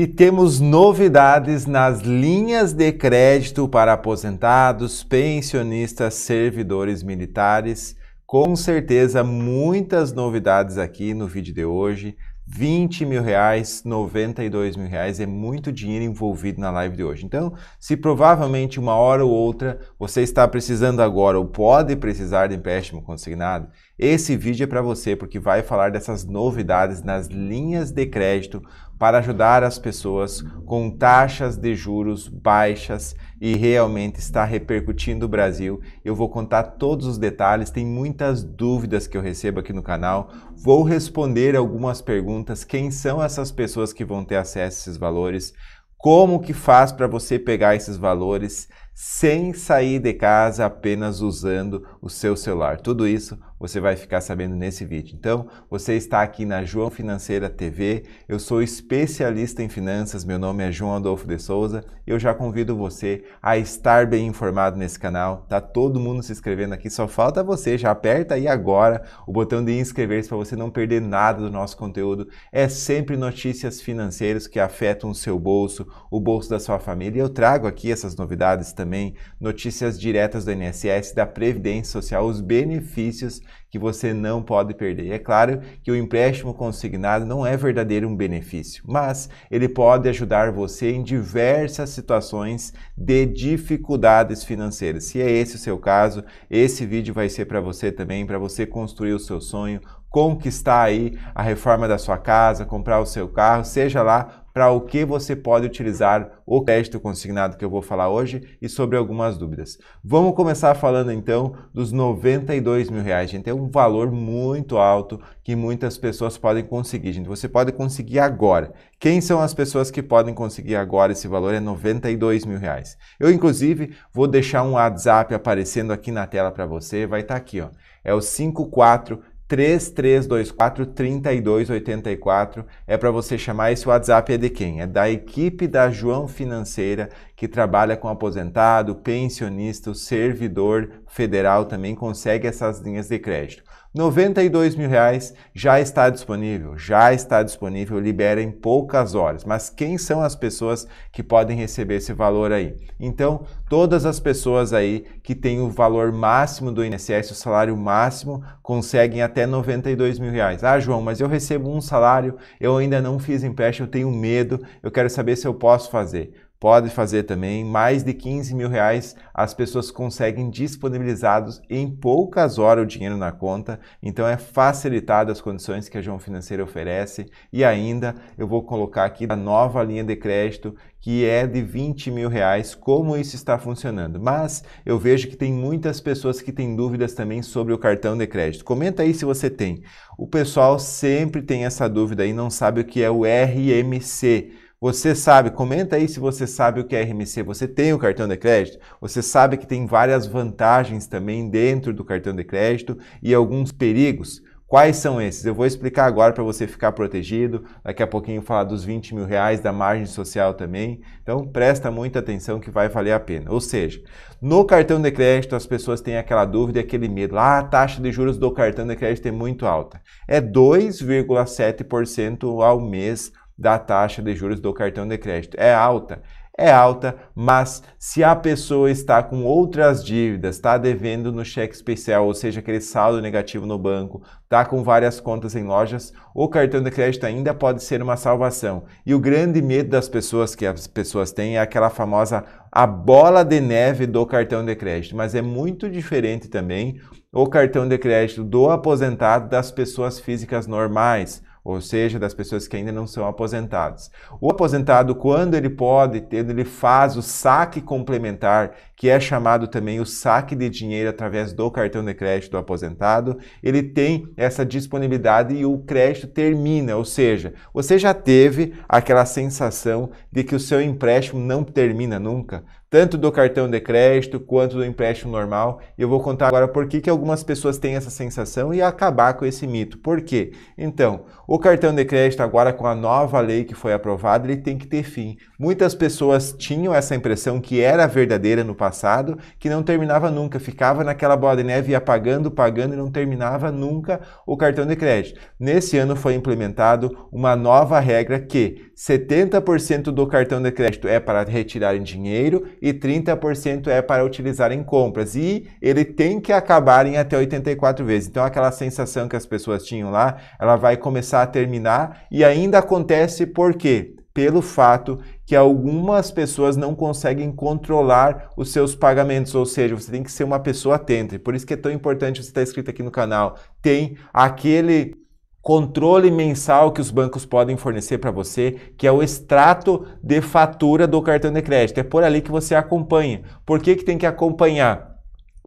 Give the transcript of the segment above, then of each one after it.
e temos novidades nas linhas de crédito para aposentados, pensionistas, servidores militares. Com certeza, muitas novidades aqui no vídeo de hoje. 20 mil reais, 92 mil reais é muito dinheiro envolvido na live de hoje. Então, se provavelmente uma hora ou outra você está precisando agora ou pode precisar de empréstimo consignado, esse vídeo é para você porque vai falar dessas novidades nas linhas de crédito para ajudar as pessoas com taxas de juros baixas e realmente está repercutindo o Brasil. Eu vou contar todos os detalhes, tem muitas dúvidas que eu recebo aqui no canal. Vou responder algumas perguntas, quem são essas pessoas que vão ter acesso a esses valores? Como que faz para você pegar esses valores? sem sair de casa, apenas usando o seu celular. Tudo isso você vai ficar sabendo nesse vídeo. Então, você está aqui na João Financeira TV. Eu sou especialista em finanças. Meu nome é João Adolfo de Souza. Eu já convido você a estar bem informado nesse canal. Tá todo mundo se inscrevendo aqui, só falta você. Já aperta aí agora o botão de inscrever-se para você não perder nada do nosso conteúdo. É sempre notícias financeiras que afetam o seu bolso, o bolso da sua família. Eu trago aqui essas novidades também, notícias diretas do INSS, da Previdência Social, os benefícios que você não pode perder. E é claro que o empréstimo consignado não é verdadeiro um benefício, mas ele pode ajudar você em diversas situações de dificuldades financeiras. Se é esse o seu caso, esse vídeo vai ser para você também, para você construir o seu sonho, conquistar aí a reforma da sua casa, comprar o seu carro, seja lá para o que você pode utilizar o crédito consignado que eu vou falar hoje e sobre algumas dúvidas. Vamos começar falando então dos 92 mil reais, gente. É um valor muito alto que muitas pessoas podem conseguir, gente. Você pode conseguir agora. Quem são as pessoas que podem conseguir agora esse valor? É 92 mil reais. Eu, inclusive, vou deixar um WhatsApp aparecendo aqui na tela para você. Vai estar tá aqui, ó. É o 54 3324 3284 é para você chamar. Esse WhatsApp é de quem? É da equipe da João Financeira, que trabalha com aposentado, pensionista, servidor federal também consegue essas linhas de crédito. 92 mil reais já está disponível, já está disponível, libera em poucas horas. Mas quem são as pessoas que podem receber esse valor aí? Então, todas as pessoas aí que têm o valor máximo do INSS, o salário máximo, conseguem até 92 mil reais. Ah, João, mas eu recebo um salário, eu ainda não fiz empréstimo, eu tenho medo, eu quero saber se eu posso fazer pode fazer também. Mais de 15 mil reais as pessoas conseguem disponibilizados em poucas horas o dinheiro na conta. Então é facilitado as condições que a João Financeira oferece. E ainda eu vou colocar aqui a nova linha de crédito que é de 20 mil reais, como isso está funcionando. Mas eu vejo que tem muitas pessoas que têm dúvidas também sobre o cartão de crédito. Comenta aí se você tem. O pessoal sempre tem essa dúvida e não sabe o que é o RMC você sabe, comenta aí se você sabe o que é RMC, você tem o cartão de crédito, você sabe que tem várias vantagens também dentro do cartão de crédito e alguns perigos. Quais são esses? Eu vou explicar agora para você ficar protegido. Daqui a pouquinho falar dos 20 mil reais da margem social também. Então presta muita atenção que vai valer a pena. Ou seja, no cartão de crédito as pessoas têm aquela dúvida e aquele medo. Ah, a taxa de juros do cartão de crédito é muito alta. É 2,7% ao mês da taxa de juros do cartão de crédito. É alta? É alta, mas se a pessoa está com outras dívidas, está devendo no cheque especial, ou seja, aquele saldo negativo no banco, está com várias contas em lojas, o cartão de crédito ainda pode ser uma salvação. E o grande medo das pessoas que as pessoas têm é aquela famosa a bola de neve do cartão de crédito, mas é muito diferente também o cartão de crédito do aposentado das pessoas físicas normais ou seja, das pessoas que ainda não são aposentadas. O aposentado, quando ele pode, ele faz o saque complementar, que é chamado também o saque de dinheiro através do cartão de crédito do aposentado, ele tem essa disponibilidade e o crédito termina, ou seja, você já teve aquela sensação de que o seu empréstimo não termina nunca, tanto do cartão de crédito quanto do empréstimo normal. E eu vou contar agora por que, que algumas pessoas têm essa sensação e acabar com esse mito. Por quê? Então, o cartão de crédito agora com a nova lei que foi aprovada, ele tem que ter fim. Muitas pessoas tinham essa impressão que era verdadeira no passado, que não terminava nunca, ficava naquela bola de neve, ia pagando, pagando e não terminava nunca o cartão de crédito. Nesse ano foi implementado uma nova regra que 70% do cartão de crédito é para retirar em dinheiro e 30% é para utilizar em compras. E ele tem que acabar em até 84 vezes. Então aquela sensação que as pessoas tinham lá, ela vai começar a terminar e ainda acontece por quê? Pelo fato que algumas pessoas não conseguem controlar os seus pagamentos, ou seja, você tem que ser uma pessoa atenta. E por isso que é tão importante você estar inscrito aqui no canal. Tem aquele controle mensal que os bancos podem fornecer para você, que é o extrato de fatura do cartão de crédito. É por ali que você acompanha. Por que, que tem que acompanhar?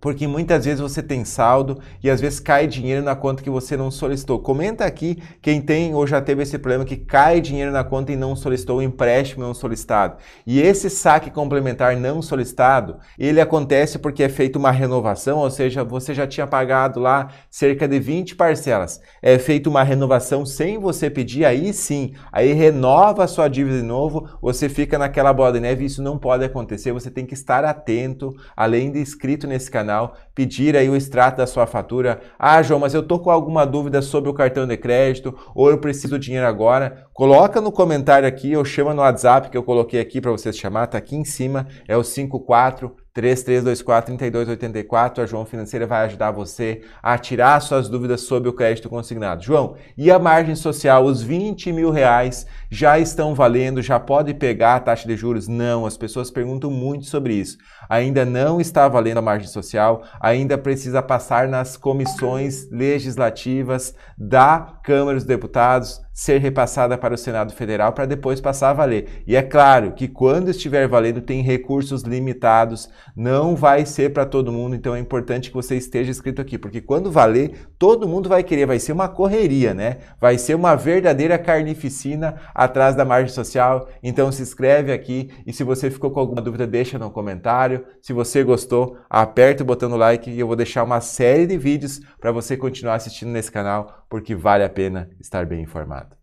porque muitas vezes você tem saldo e às vezes cai dinheiro na conta que você não solicitou. Comenta aqui quem tem ou já teve esse problema que cai dinheiro na conta e não solicitou o empréstimo não é solicitado. E esse saque complementar não solicitado, ele acontece porque é feita uma renovação, ou seja, você já tinha pagado lá cerca de 20 parcelas. É feita uma renovação sem você pedir, aí sim, aí renova a sua dívida de novo, você fica naquela bola de neve, isso não pode acontecer, você tem que estar atento, além de inscrito nesse canal final, pedir aí o extrato da sua fatura. Ah, João, mas eu tô com alguma dúvida sobre o cartão de crédito ou eu preciso do dinheiro agora. Coloca no comentário aqui ou chama no WhatsApp que eu coloquei aqui para você chamar, tá aqui em cima, é o 54 3324-3284. A João Financeira vai ajudar você a tirar suas dúvidas sobre o crédito consignado. João, e a margem social? Os 20 mil reais já estão valendo? Já pode pegar a taxa de juros? Não, as pessoas perguntam muito sobre isso. Ainda não está valendo a margem social, ainda precisa passar nas comissões legislativas da Câmara dos Deputados ser repassada para o Senado Federal para depois passar a valer. E é claro que quando estiver valendo tem recursos limitados, não vai ser para todo mundo, então é importante que você esteja escrito aqui, porque quando valer, todo mundo vai querer, vai ser uma correria, né? Vai ser uma verdadeira carnificina atrás da margem social. Então se inscreve aqui e se você ficou com alguma dúvida, deixa no comentário. Se você gostou, aperta o botão like e eu vou deixar uma série de vídeos para você continuar assistindo nesse canal porque vale a pena estar bem informado.